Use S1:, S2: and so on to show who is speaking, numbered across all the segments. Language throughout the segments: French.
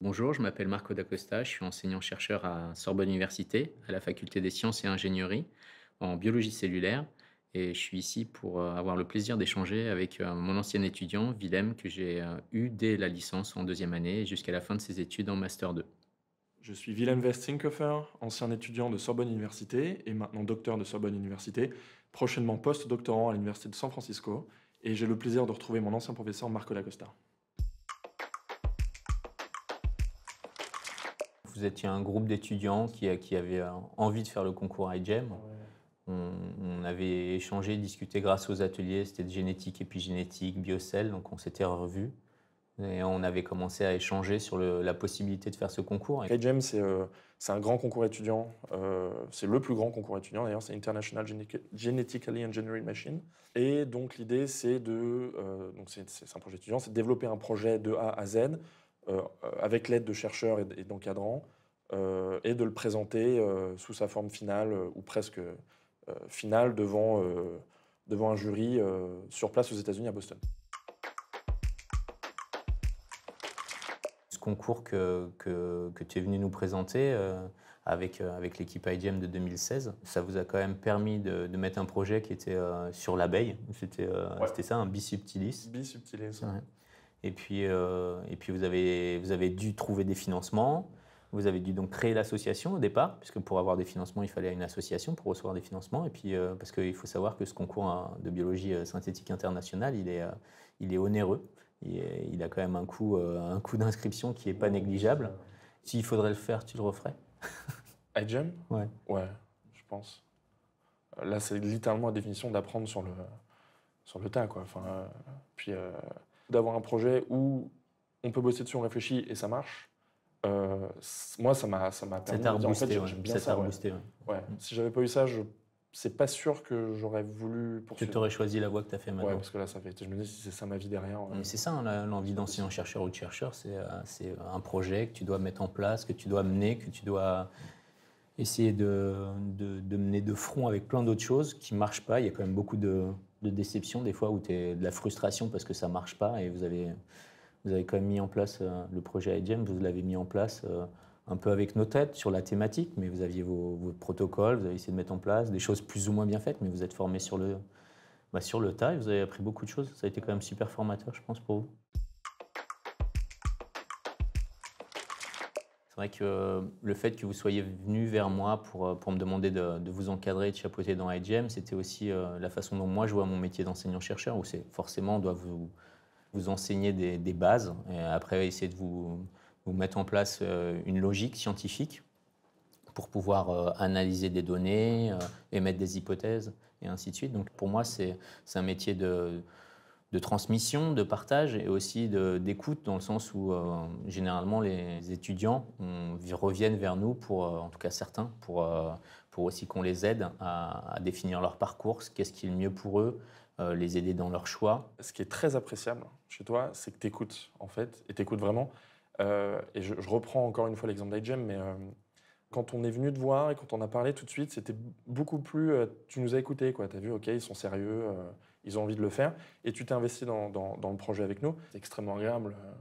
S1: Bonjour, je m'appelle Marco D'Acosta, je suis enseignant-chercheur à Sorbonne Université, à la faculté des sciences et ingénierie, en biologie cellulaire. Et je suis ici pour euh, avoir le plaisir d'échanger avec euh, mon ancien étudiant, Willem, que j'ai euh, eu dès la licence en deuxième année jusqu'à la fin de ses études en Master 2.
S2: Je suis Willem Westinghofer, ancien étudiant de Sorbonne Université et maintenant docteur de Sorbonne Université, prochainement post-doctorant à l'Université de San Francisco,
S1: et j'ai le plaisir de retrouver mon ancien professeur Marco D'Acosta. vous étiez un groupe d'étudiants qui, qui avait euh, envie de faire le concours IGEM. On, avait échangé, discuté grâce aux ateliers, c'était de génétique, épigénétique, biocell, donc on s'était revus. Et on avait commencé à échanger sur la possibilité de faire ce concours. IGEM, euh, c'est un grand concours étudiant. Euh,
S2: c'est le plus grand concours étudiant, d'ailleurs, c'est International Genetically Engineering Machine. Et donc, l'idée, c'est de. donc, c'est un projet étudiant, c'est de développer un projet de A à Z euh, avec l'aide de chercheurs et d'encadrants, euh, et de le présenter euh, sous sa forme finale ou presque finale devant, devant un jury sur place aux États-Unis à Boston.
S1: Ce concours que, que, tu es venu nous présenter avec, avec l'équipe IGM de 2016. Ça vous a quand même permis de, de mettre un projet qui était sur l'abeille. C'était c'était ça, un bisubtilis. Bisubtilis. Ouais. Et puis, euh, et puis vous, avez, vous avez dû trouver des financements. Vous avez dû donc créer l'association au départ, puisque pour avoir des financements, il fallait une association pour recevoir des financements. Et puis, euh, parce qu'il faut savoir que ce concours hein, de biologie euh, synthétique internationale, il est, il est onéreux. Il, il a quand même un coût, un coût d'inscription qui n'est pas négligeable. S'il faudrait le faire, tu le referais IGEM Ouais.
S2: Ouais, je pense. Là, c'est littéralement la définition d'apprendre sur le, sur le tas, quoi. Enfin, puis, d'avoir un projet où on peut bosser dessus, on réfléchit et ça marche. Euh, moi, ça m'a ça m'a permis. fait, Ouais. Mm. Si j'avais pas eu ça, je c'est pas sûr que j'aurais voulu
S1: pour Tu t'aurais choisi la voie que tu as fait maintenant. parce que là, ça fait. Je me dis si c'est ça ma vie derrière. C'est ça, hein, l'envie d'ancien chercheur ou de chercheur, euh, c'est un projet que tu dois mettre en place, que tu dois mener, que tu dois essayer de, mener de front avec plein d'autres choses qui ne marchent pas. Il y a quand même beaucoup de, déceptions des fois où tu es de la frustration parce que ça ne marche pas et vous avez, vous avez quand même mis en place euh, le projet IGM, vous l'avez mis en place euh, un peu avec nos têtes sur la thématique, mais vous aviez vos, protocoles, vous avez essayé de mettre en place des choses plus ou moins bien faites, mais vous êtes formé sur le, bah, sur le tas et vous avez appris beaucoup de choses. Ça a été quand même super formateur, je pense, pour vous. vrai que euh, le fait que vous soyez venu vers moi pour, euh, pour me demander de, de vous encadrer, de chapeauter dans IGM, c'était aussi euh, la façon dont moi je vois mon métier d'enseignant-chercheur, où c'est forcément on doit vous, vous enseigner des, bases et après essayer de vous, vous, mettre en place une logique scientifique pour pouvoir analyser des données, émettre des hypothèses et ainsi de suite. Donc pour moi, c'est un métier de de transmission, de partage et aussi d'écoute, dans le sens où euh, généralement les étudiants reviennent vers nous, pour, euh, en tout cas certains, pour, euh, pour aussi qu'on les aide à, définir leur parcours, qu'est-ce qui est le mieux pour eux, les aider dans leur choix. Ce qui est très appréciable chez toi, c'est que tu écoutes en fait, et tu écoutes vraiment.
S2: et je, reprends encore une fois l'exemple d'IGEM, mais quand on est venu te voir et quand on a parlé tout de suite, c'était beaucoup plus. Euh, tu nous as écoutés, quoi. Tu as vu, OK, ils sont sérieux, euh, ils ont envie de le faire. Et tu t'es investi dans, le projet avec nous. C'est extrêmement agréable euh,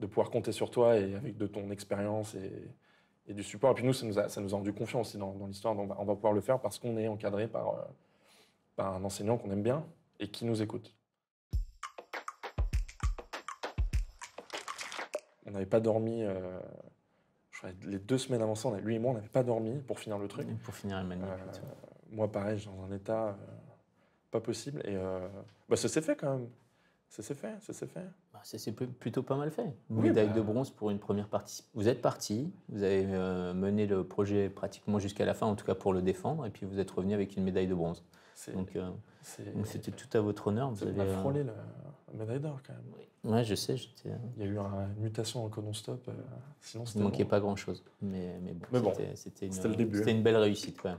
S2: de pouvoir compter sur toi et avec de ton expérience et, du support. Et puis nous, ça nous a, ça nous a rendu confiance aussi dans, l'histoire. On, va pouvoir le faire parce qu'on est encadré par, par un enseignant qu'on aime bien et qui nous écoute. On n'avait pas dormi les deux semaines avant ça, lui et moi, on n'avait pas dormi pour finir le truc. pour finir Emmanuel euh, moi, pareil, dans un état euh, pas possible. Et euh,
S1: bah, ça s'est fait quand même. Ça s'est fait, ça s'est fait. Bah, ça s'est plutôt pas mal fait. Oui, Médaille bah. de bronze pour une première partie. Vous êtes parti, vous avez euh, mené le projet pratiquement jusqu'à la fin, en tout cas pour le défendre, et puis vous êtes revenu avec une médaille de bronze. Euh, donc c'était tout à votre honneur. Vous avez euh, frôlé la
S2: médaille d'or quand même.
S1: Oui, ouais, je sais. Il
S2: y a eu une mutation en non stop. sinon, il ne manquait pas grand-chose. Mais, bon, c'était une, belle
S1: réussite quand